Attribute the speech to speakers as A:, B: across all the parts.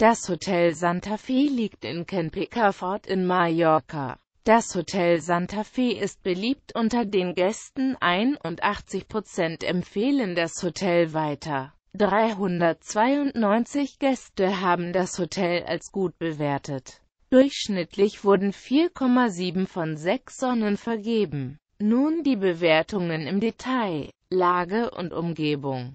A: Das Hotel Santa Fe liegt in Kenpicafort in Mallorca. Das Hotel Santa Fe ist beliebt unter den Gästen, 81% empfehlen das Hotel weiter. 392 Gäste haben das Hotel als gut bewertet. Durchschnittlich wurden 4,7 von 6 Sonnen vergeben. Nun die Bewertungen im Detail, Lage und Umgebung.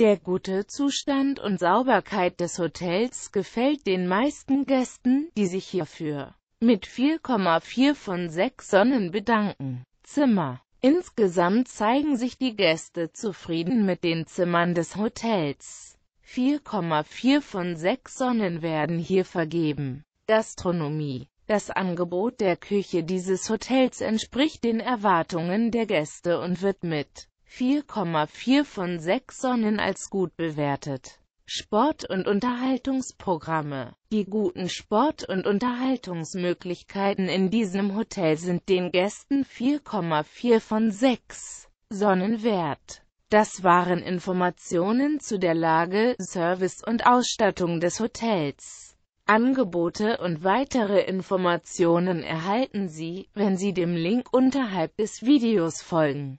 A: der gute Zustand und Sauberkeit des Hotels gefällt den meisten Gästen, die sich hierfür mit 4,4 von 6 Sonnen bedanken. Zimmer Insgesamt zeigen sich die Gäste zufrieden mit den Zimmern des Hotels. 4,4 von 6 Sonnen werden hier vergeben. Gastronomie Das Angebot der Küche dieses Hotels entspricht den Erwartungen der Gäste und wird mit 4,4 von 6 Sonnen als gut bewertet. Sport- und Unterhaltungsprogramme. Die guten Sport- und Unterhaltungsmöglichkeiten in diesem Hotel sind den Gästen 4,4 von 6 Sonnen wert. Das waren Informationen zu der Lage, Service und Ausstattung des Hotels. Angebote und weitere Informationen erhalten Sie, wenn Sie dem Link unterhalb des Videos folgen.